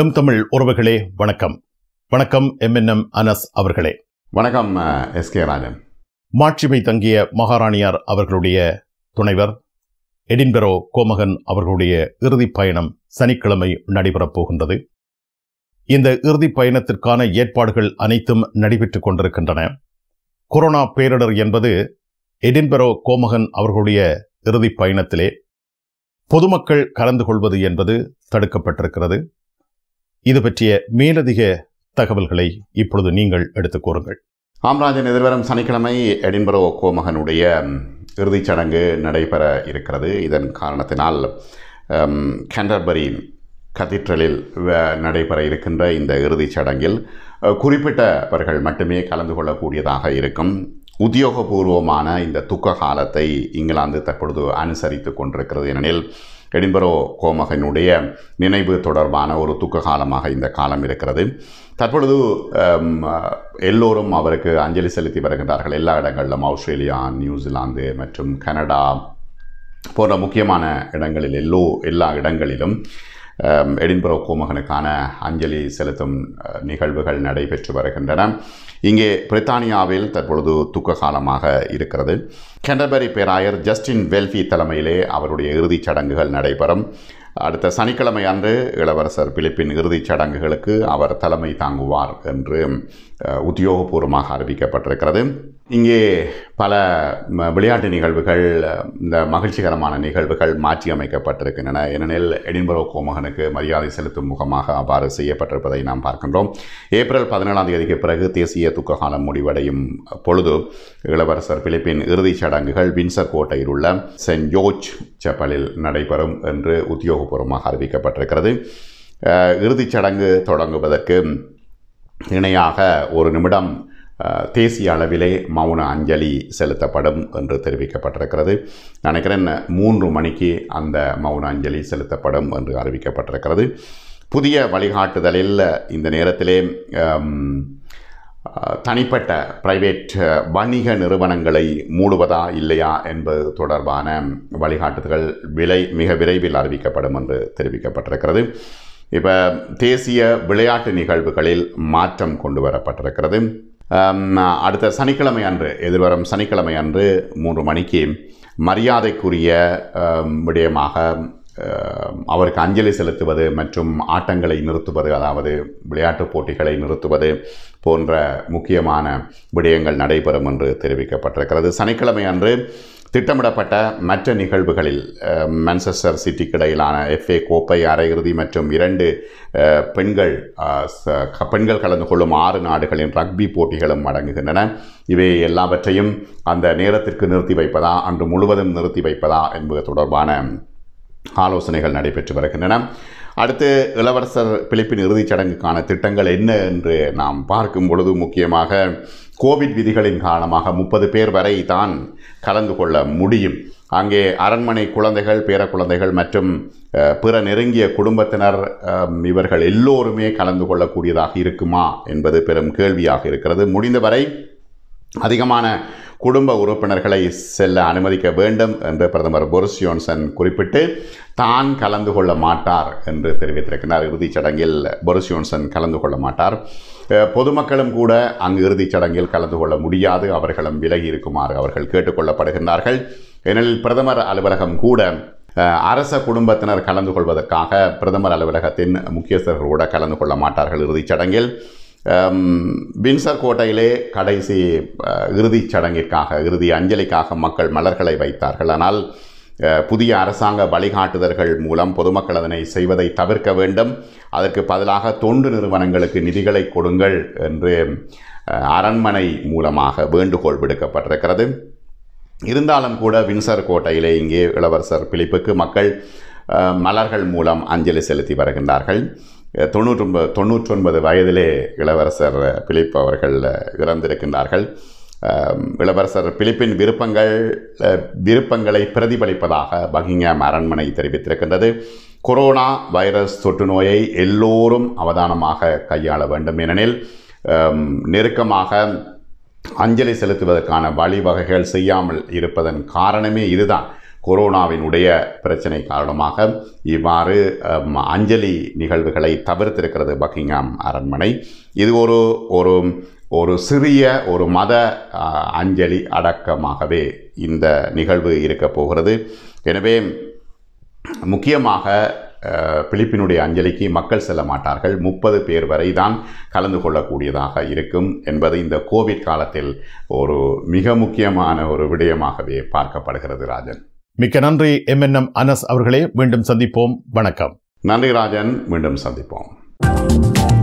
M Tamil உறவுகளே வணக்கம் வணக்கம் எம் என் எம் அனஸ் அவர்களே வணக்கம் எஸ் கே ராஜன் மாட்சிமை தங்கிய மகாராணியார் அவர்களுடைய துணைவர் எடின்பெரோ கோமகன் அவர்களுடைய இறுதிப் பயணம் சனிக்கிழமை நடைபெறப் போகின்றது இந்த இறுதி பயணத்திற்கான ஏற்பாடுகள் அனைத்தும் நடைபெற்றுக் கொண்டிருக்கின்றன கொரோனா பேரிடர் என்பது எடின்பெரோ கோமகன் அவர்களுடைய இறுதி பயணத்திலே பொதுமக்கள் கலந்து கொள்வது என்பது தடுக்கப்பட்டிருக்கிறது இது பற்றிய மேலதிக தகவல்களை இப்பொழுது நீங்கள் எடுத்துக் கூறுங்கள் ஆம்ராஜன் எதிர்வரும் சனிக்கிழமை எடின்பரோ கோமகனுடைய இறுதிச் சடங்கு நடைபெற இருக்கிறது இதன் காரணத்தினால் கேண்டர்பரி கதீட்ரலில் நடைபெற இருக்கின்ற இந்த இறுதிச் சடங்கில் குறிப்பிட்டவர்கள் மட்டுமே கலந்து கொள்ளக்கூடியதாக இருக்கும் உத்தியோகபூர்வமான இந்த துக்க காலத்தை இங்கிலாந்து தற்பொழுது அனுசரித்து கொண்டிருக்கிறது ஏனெனில் எடின்பரோ கோமகனுடைய நினைவு தொடர்பான ஒரு துக்க காலமாக இந்த காலம் இருக்கிறது தற்பொழுது எல்லோரும் அவருக்கு அஞ்சலி செலுத்தி வருகின்றார்கள் எல்லா இடங்களிலும் ஆஸ்திரேலியா நியூசிலாந்து மற்றும் கனடா போன்ற முக்கியமான இடங்களில் எல்லோ எல்லா இடங்களிலும் எடின்பரோ கோமகனுக்கான அஞ்சலி செலுத்தும் நிகழ்வுகள் நடைபெற்று வருகின்றன இங்கே பிரித்தானியாவில் தற்பொழுது துக்க காலமாக இருக்கிறது கெண்டபரி பேராயர் ஜஸ்டின் வெல்ஃபி தலைமையிலே அவருடைய இறுதிச் சடங்குகள் நடைபெறும் அடுத்த சனிக்கிழமை அன்று இளவரசர் பிலிப்பின் இறுதிச் சடங்குகளுக்கு அவர் தலைமை தாங்குவார் என்று உத்தியோகபூர்வமாக அறிவிக்கப்பட்டிருக்கிறது இங்கே பல விளையாட்டு நிகழ்வுகள் இந்த மகிழ்ச்சிகரமான நிகழ்வுகள் மாற்றி அமைக்கப்பட்டிருக்கின்றன ஏனெனில் எடின்பரோ கோமகனுக்கு மரியாதை செலுத்தும் முகமாக அவ்வாறு செய்யப்பட்டிருப்பதை நாம் பார்க்கின்றோம் ஏப்ரல் பதினேழாம் தேதிக்கு பிறகு தேசிய துக்ககாலம் முடிவடையும் பொழுது இளவரசர் பிலிப்பின் இறுதிச் சடங்குகள் வின்சர் கோட்டையில் உள்ள சென்ட் ஜோர்ஜ் செப்பலில் நடைபெறும் என்று உத்தியோகபூர்வமாக அறிவிக்கப்பட்டிருக்கிறது இறுதிச் சடங்கு தொடங்குவதற்கு இணையாக ஒரு நிமிடம் தேசிய அளவிலே மௌன அஞ்சலி செலுத்தப்படும் என்று தெரிவிக்கப்பட்டிருக்கிறது நினைக்கிறேன் மூன்று மணிக்கு அந்த மௌன அஞ்சலி செலுத்தப்படும் என்று அறிவிக்கப்பட்டிருக்கிறது புதிய வழிகாட்டுதலில் இந்த நேரத்திலே தனிப்பட்ட பிரைவேட் வணிக நிறுவனங்களை மூடுவதா இல்லையா என்பது தொடர்பான வழிகாட்டுதல்கள் விலை மிக விரைவில் அறிவிக்கப்படும் என்று தெரிவிக்கப்பட்டிருக்கிறது இப்போ தேசிய விளையாட்டு நிகழ்வுகளில் மாற்றம் கொண்டு வரப்பட்டிருக்கிறது அடுத்த சனிக்கிழமை அன்று எதிர்வரும் சனிக்கிழமை அன்று மூன்று மணிக்கு மரியாதைக்குரிய விடயமாக அவருக்கு அஞ்சலி செலுத்துவது மற்றும் ஆட்டங்களை நிறுத்துவது அதாவது விளையாட்டுப் போட்டிகளை நிறுத்துவது போன்ற முக்கியமான விடயங்கள் நடைபெறும் என்று தெரிவிக்கப்பட்டிருக்கிறது சனிக்கிழமை அன்று திட்டமிடப்பட்ட மற்ற நிகழ்வுகளில் மென்செஸ்டர் சிட்டிக்கு இடையிலான எஃப்ஏ கோப்பை அரையிறுதி மற்றும் இரண்டு பெண்கள் பெண்கள் கலந்து கொள்ளும் ஆறு நாடுகளின் ரக்பி போட்டிகளும் அடங்குகின்றன இவை எல்லாவற்றையும் அந்த நேரத்திற்கு நிறுத்தி வைப்பதா அன்று முழுவதும் நிறுத்தி வைப்பதா என்பது தொடர்பான ஆலோசனைகள் நடைபெற்று வருகின்றன அடுத்து இளவரசர் பிழைப்பின் இறுதிச் சடங்குக்கான திட்டங்கள் என்ன என்று நாம் பார்க்கும் பொழுது முக்கியமாக கோவிட் விதிகளின் காரணமாக முப்பது பேர் வரை தான் கலந்து கொள்ள முடியும் அங்கே அரண்மனை குழந்தைகள் பேர குழந்தைகள் மற்றும் பிற நெருங்கிய குடும்பத்தினர் இவர்கள் எல்லோருமே கலந்து கொள்ளக்கூடியதாக இருக்குமா என்பது பெரும் கேள்வியாக இருக்கிறது முடிந்தவரை அதிகமான குடும்ப உறுப்பினர்களை செல்ல அனுமதிக்க வேண்டும் என்று பிரதமர் போரிஸ் ஜோன்சன் குறிப்பிட்டு தான் கலந்து கொள்ள மாட்டார் என்று தெரிவித்திருக்கிறார் இறுதிச் சடங்கில் போரிஸ் ஜோன்சன் கலந்து கொள்ள மாட்டார் பொதுமக்களும் கூட அங்கு இறுதிச் சடங்கில் கலந்து கொள்ள முடியாது அவர்களும் விலகி இருக்குமாறு அவர்கள் கேட்டுக்கொள்ளப்படுகின்றார்கள் ஏனெனில் பிரதமர் அலுவலகம் கூட அரச குடும்பத்தினர் கலந்து கொள்வதற்காக பிரதமர் அலுவலகத்தின் முக்கியஸ்தர்களோடு கலந்து கொள்ள மாட்டார்கள் இறுதிச் சடங்கில் பின்சர் கோட்டையிலே கடைசி இறுதிச் சடங்கிற்காக இறுதி அஞ்சலிக்காக மக்கள் மலர்களை வைத்தார்கள் ஆனால் புதிய அரசாங்க வழிகாட்டுதல்கள் மூலம் பொதுமக்கள் அதனை செய்வதை தவிர்க்க வேண்டும் அதற்கு பதிலாக தொண்டு நிறுவனங்களுக்கு நிதிகளை கொடுங்கள் என்று அரண்மனை மூலமாக வேண்டுகோள் விடுக்கப்பட்டிருக்கிறது இருந்தாலும் கூட வின்சர் கோட்டையிலே இங்கே இளவரசர் பிலிப்புக்கு மக்கள் மலர்கள் மூலம் அஞ்சலி செலுத்தி வருகின்றார்கள் தொண்ணூற்றொன்பது தொண்ணூற்றொன்பது வயதிலே இளவரசர் பிலிப் அவர்கள் இறந்திருக்கின்றார்கள் இளவரசர் பிலிப்பின் விருப்பங்கள் விருப்பங்களை பிரதிபலிப்பதாக பகிங்காம் அரண்மனை தெரிவித்திருக்கின்றது கொரோனா வைரஸ் தொற்று நோயை எல்லோரும் அவதானமாக கையாள வேண்டும் ஏனெனில் நெருக்கமாக அஞ்சலி செலுத்துவதற்கான வழிவகைகள் செய்யாமல் இருப்பதன் காரணமே இதுதான் கொரோனாவினுடைய பிரச்சனை காரணமாக இவ்வாறு அஞ்சலி நிகழ்வுகளை தவிர்த்திருக்கிறது பக்கிங்காம் அரண்மனை இது ஒரு ஒரு ஒரு சிறிய ஒரு மத அஞ்சலி அடக்கமாகவே இந்த நிகழ்வு இருக்க போகிறது எனவே முக்கியமாக பிலிப்பினுடைய அஞ்சலிக்கு மக்கள் செல்ல மாட்டார்கள் முப்பது பேர் வரை தான் கலந்து கொள்ளக்கூடியதாக இருக்கும் என்பது இந்த கோவிட் காலத்தில் ஒரு மிக முக்கியமான ஒரு விடயமாகவே பார்க்கப்படுகிறது ராஜன் மிக்க நன்றி எம் என் எம் அனஸ் அவர்களே மீண்டும் சந்திப்போம் வணக்கம் நன்றி ராஜன் மீண்டும் சந்திப்போம்